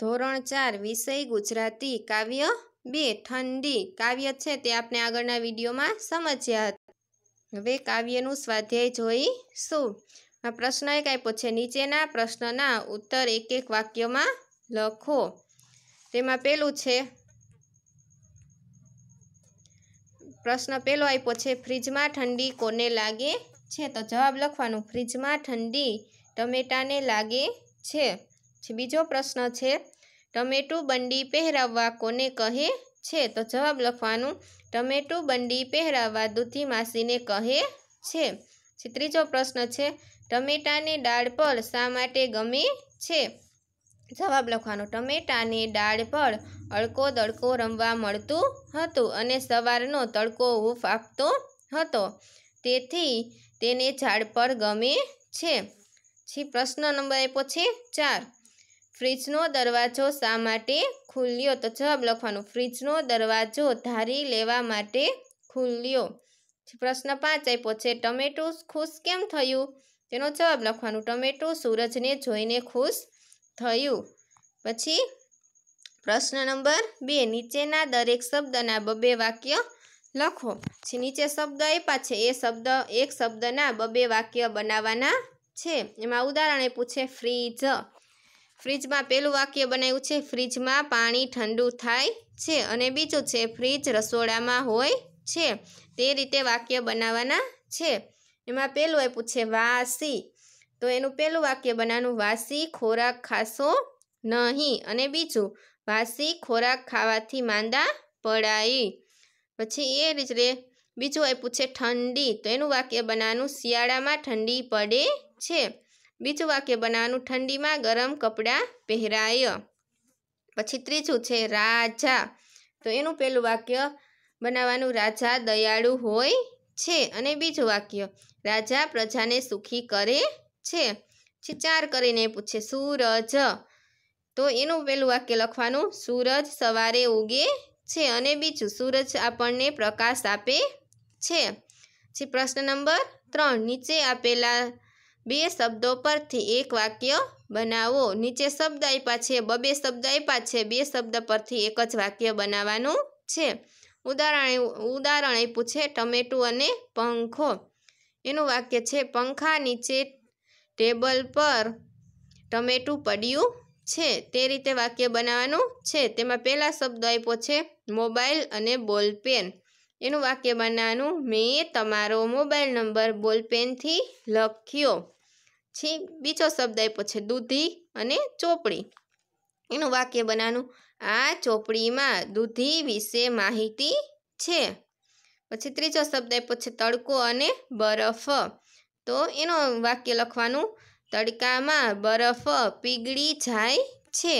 ધોરણ ચાર વિષય ગુજરાતી કાવ્ય બે ઠંડી કાવ્ય છે તે આપણે આગળના વિડીયોમાં સમજ્યા હતા હવે કાવ્યનું સ્વાધ્યાય જોઈશું પ્રશ્ન એક આપ્યો છે નીચેના પ્રશ્નના ઉત્તર એક એક વાક્યમાં લખો તેમાં પેલું છે પ્રશ્ન પેલો આપ્યો છે ફ્રીજમાં ઠંડી કોને લાગે છે તો જવાબ લખવાનું ફ્રીજમાં ઠંડી ટમેટાને લાગે છે બીજો પ્રશ્ન છે ટમેટું બંડી પહેરાવવા કોને કહે છે તો જવાબ લખવાનું ટમેટું બંડી પહેરાવવા દૂધી માસીને કહે છે ત્રીજો પ્રશ્ન છે ટમેટાને ડાળ પર શા માટે ગમે છે જવાબ લખવાનો ટમેટાને ડાળ પર અડકો દડકો રમવા મળતું હતું અને સવારનો તડકો હૂફ આપતો હતો તેથી તેને ઝાડ પર ગમે છે પ્રશ્ન નંબર આપ્યો છે ચાર ફ્રીજનો દરવાજો શા માટે ખુલ્યો તો જવાબ લખવાનો ફ્રીજનો દરવાજો ધારી લેવા માટે ખુલ્યો પ્રશ્ન પાંચ આપ્યો છે ટમેટો ખુશ કેમ થયું તેનો જવાબ લખવાનું ટમેટો સૂરજને જોઈને ખુશ થયું પછી પ્રશ્ન નંબર બે નીચેના દરેક શબ્દના બબે વાક્ય લખો જે નીચે શબ્દ આપ્યા છે એ શબ્દ એક શબ્દના બબે વાક્ય બનાવવાના છે એમાં ઉદાહરણ આપ્યું છે ફ્રીજ ફ્રીજમાં પહેલું વાક્ય બનાવ્યું છે ફ્રીજમાં પાણી ઠંડુ થાય છે અને બીજું છે ફ્રીજ રસોડામાં હોય છે તે રીતે વાક્ય બનાવવાના છે એમાં પહેલું આપ્યું છે વાસી તો એનું પહેલું વાક્ય બનાવવાનું વાસી ખોરાક ખાશો નહીં અને બીજું વાસી ખોરાક ખાવાથી માંદા પડાય પછી એ રીતે બીજું આપ્યું છે ઠંડી તો એનું વાક્ય બનાવવાનું શિયાળામાં ઠંડી પડે છે બીજું વાક્ય બનાવવાનું ઠંડીમાં ગરમ કપડાં પહેરાય પછી ત્રીજું છે રાજા તો એનું પહેલું વાક્ય બનાવવાનું રાજા દયાળુ હોય છે અને બીજું વાક્ય રાજા પ્રજાને સુખી કરે છે પછી ચાર કરીને પૂછે સૂરજ તો એનું પહેલું વાક્ય લખવાનું સૂરજ સવારે ઉગે છે અને બીજું સૂરજ આપણને પ્રકાશ આપે છે પ્રશ્ન નંબર ત્રણ નીચે આપેલા બે શબ્દો પરથી એક વાક્ય બનાવો નીચે શબ્દ આપ્યા છે બબે શબ્દ આપ્યા છે બે શબ્દ પરથી એક જ વાક્ય બનાવવાનું છે ઉદાહરણ ઉદાહરણ આપ્યું છે ટમેટું અને પંખો એનું વાક્ય છે પંખા નીચે ટેબલ પર ટમેટું પડ્યું છે તે રીતે વાક્ય બનાવવાનું છે તેમાં પહેલા શબ્દ આપ્યો છે મોબાઈલ અને બોલપેન એનું વાક્ય બનાવવાનું મેં તમારો મોબાઈલ નંબર બોલપેનથી લખ્યો પછી બીજો શબ્દ આપ્યો છે દૂધી અને ચોપડી એનું વાક્ય બનાવવાનું આ ચોપડીમાં દૂધી વિશે માહિતી છે પછી ત્રીજો શબ્દ આપ્યો છે તડકો અને બરફ તો એનું વાક્ય લખવાનું તડકામાં બરફ પીગળી જાય છે